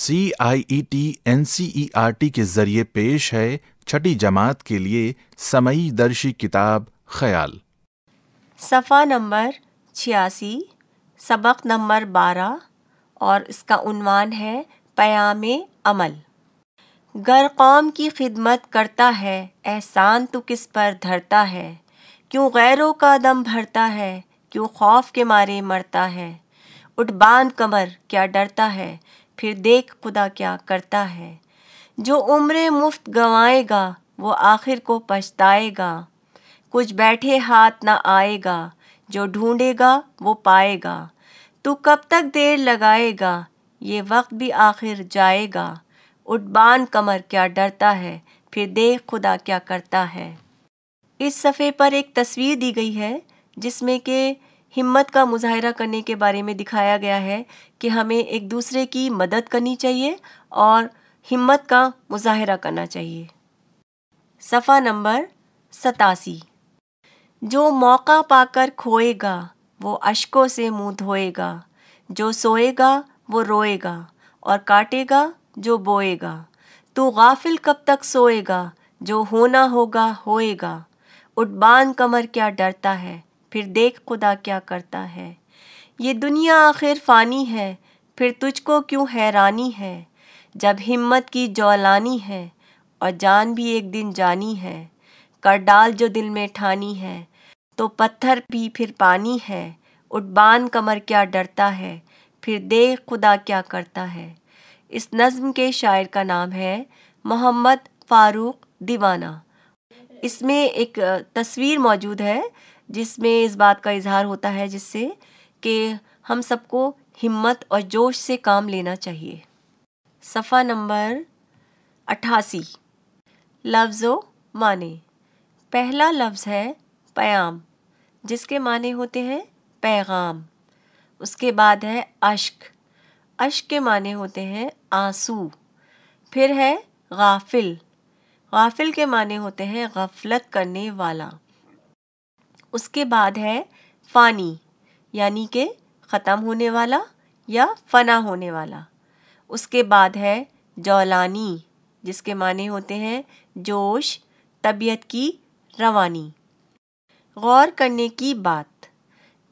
C I E T N C E R T के जरिए पेश है छठी जमात के लिए समयी दर्शी किताब ख्याल सफ़ा नंबर छियासी सबक नंबर बारह और इसका उन्वान है प्याम अमल गर कौम की खिदमत करता है एहसान तो किस पर धरता है क्यों गैरों का दम भरता है क्यों खौफ के मारे मरता है उठ बांध कमर क्या डरता है फिर देख खुदा क्या करता है जो उम्र मुफ्त गंवाएगा वो आखिर को पछताएगा कुछ बैठे हाथ ना आएगा जो ढूंढेगा वो पाएगा तू कब तक देर लगाएगा ये वक्त भी आखिर जाएगा उठबान कमर क्या डरता है फिर देख खुदा क्या करता है इस सफ़े पर एक तस्वीर दी गई है जिसमें के हिम्मत का मुजाहरा करने के बारे में दिखाया गया है कि हमें एक दूसरे की मदद करनी चाहिए और हिम्मत का मुजाहरा करना चाहिए सफ़ा नंबर सतासी जो मौका पाकर खोएगा वो अशकों से मुंह धोएगा जो सोएगा वो रोएगा और काटेगा जो बोएगा तू गाफिल कब तक सोएगा जो होना होगा होएगा उठ बांध कमर क्या डरता है फिर देख खुदा क्या करता है ये दुनिया आखिर फ़ानी है फिर तुझको क्यों हैरानी है जब हिम्मत की जौलानी है और जान भी एक दिन जानी है कर डाल जो दिल में ठानी है तो पत्थर भी फिर पानी है उठ बान कमर क्या डरता है फिर देख खुदा क्या करता है इस नज़म के शायर का नाम है मोहम्मद फ़ारूक दीवाना इसमें एक तस्वीर मौजूद है जिसमें इस बात का इजहार होता है जिससे कि हम सबको हिम्मत और जोश से काम लेना चाहिए सफ़ा नंबर अट्ठासी लफ्ज़ो माने पहला लफ्ज़ है प्याम जिसके माने होते हैं पैगाम उसके बाद है अश्क अश्क के माने होते हैं आंसू फिर है गाफिल गाफिल के माने होते हैं गफलत करने वाला उसके बाद है फ़ानी यानी कि ख़त्म होने वाला या फना होने वाला उसके बाद है जौलानी जिसके माने होते हैं जोश तबीयत की रवानी गौर करने की बात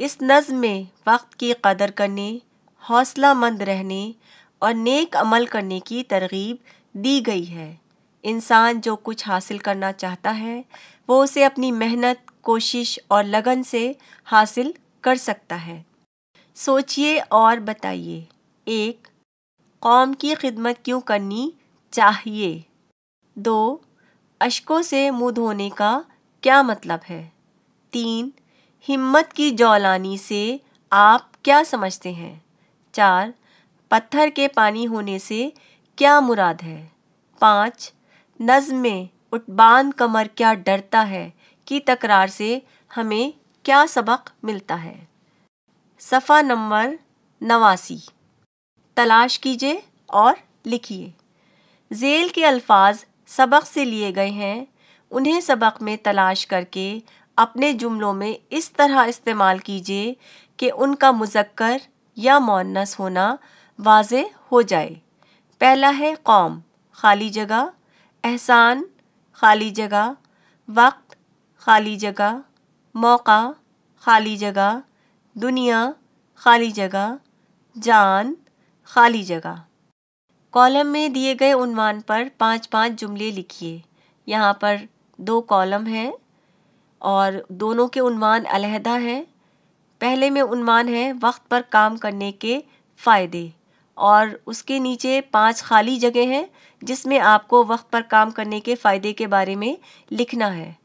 इस नज़म में वक्त की कदर करने हौसला मंद रहने और नेक अमल करने की तरगीब दी गई है इंसान जो कुछ हासिल करना चाहता है वो उसे अपनी मेहनत कोशिश और लगन से हासिल कर सकता है सोचिए और बताइए एक कौम की खिदमत क्यों करनी चाहिए दो अशकों से मुँह धोने का क्या मतलब है तीन हिम्मत की जौलानी से आप क्या समझते हैं चार पत्थर के पानी होने से क्या मुराद है पाँच नज़ में उठबान कमर क्या डरता है की तकरार से हमें क्या सबक मिलता है सफ़ा नंबर नवासी तलाश कीजिए और लिखिए जेल के अल्फाज सबक से लिए गए हैं उन्हें सबक में तलाश करके अपने जुमलों में इस तरह इस्तेमाल कीजिए कि उनका मुजक्कर या मोनस होना वाज हो जाए पहला है कौम खाली जगह एहसान खाली जगह वक्त खाली जगह मौका खाली जगह दुनिया खाली जगह जान खाली जगह कॉलम में दिए गए उनवान पर पाँच पाँच जुमले लिखिए यहाँ पर दो कॉलम हैं और दोनों के उनवान अलहदा हैं पहले में उनवान है वक्त पर काम करने के फ़ायदे और उसके नीचे पांच खाली जगह हैं जिसमें आपको वक्त पर काम करने के फ़ायदे के बारे में लिखना है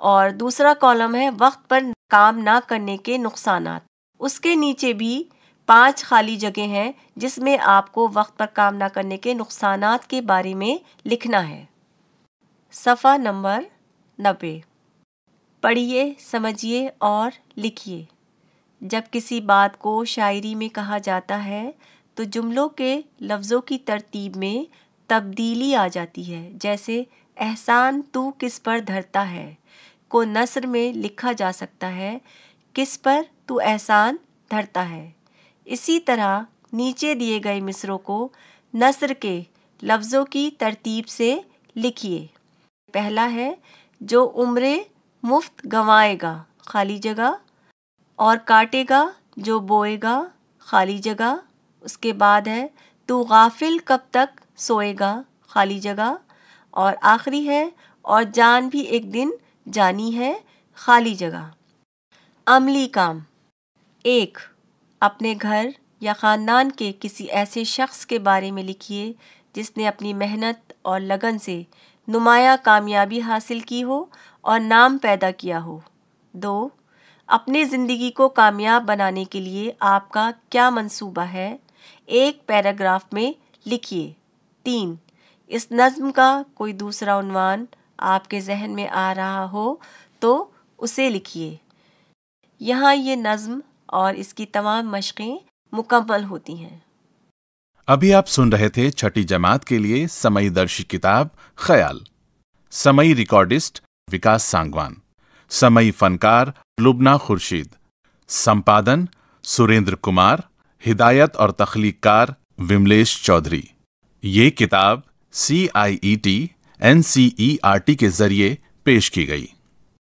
और दूसरा कॉलम है वक्त पर काम ना करने के नुकसान उसके नीचे भी पांच खाली जगह हैं जिसमें आपको वक्त पर काम ना करने के नुकसान के बारे में लिखना है सफ़ा नंबर नब्बे पढ़िए समझिए और लिखिए जब किसी बात को शायरी में कहा जाता है तो जुमलों के लफ्ज़ों की तरतीब में तब्दीली आ जाती है जैसे एहसान तू किस पर धरता है को नसर में लिखा जा सकता है किस पर तू एहसान धरता है इसी तरह नीचे दिए गए मिसरों को नसर के लफ्ज़ों की तरतीब से लिखिए पहला है जो उम्र मुफ्त गंवाएगा खाली जगह और काटेगा जो बोएगा खाली जगह उसके बाद है तू गाफिल कब तक सोएगा खाली जगह और आखिरी है और जान भी एक दिन जानी है खाली जगह अमली काम एक अपने घर या ख़ानदान के किसी ऐसे शख्स के बारे में लिखिए जिसने अपनी मेहनत और लगन से नुमाया कामयाबी हासिल की हो और नाम पैदा किया हो दो अपने ज़िंदगी को कामयाब बनाने के लिए आपका क्या मंसूबा है एक पैराग्राफ में लिखिए तीन इस नज़्म का कोई दूसरा उन्वान आपके जहन में आ रहा हो तो उसे लिखिए यहाँ ये नज़्म और इसकी तमाम मशक़ें मुकम्मल होती हैं अभी आप सुन रहे थे छठी जमात के लिए समय दर्शी किताब ख्याल समय रिकॉर्डिस्ट विकास सांगवान समयी फनकार लुबना खुर्शीद संपादन सुरेंद्र कुमार हिदायत और तख्लीकार विमलेश चौधरी ये किताब C I E T N C E R T के जरिए पेश की गई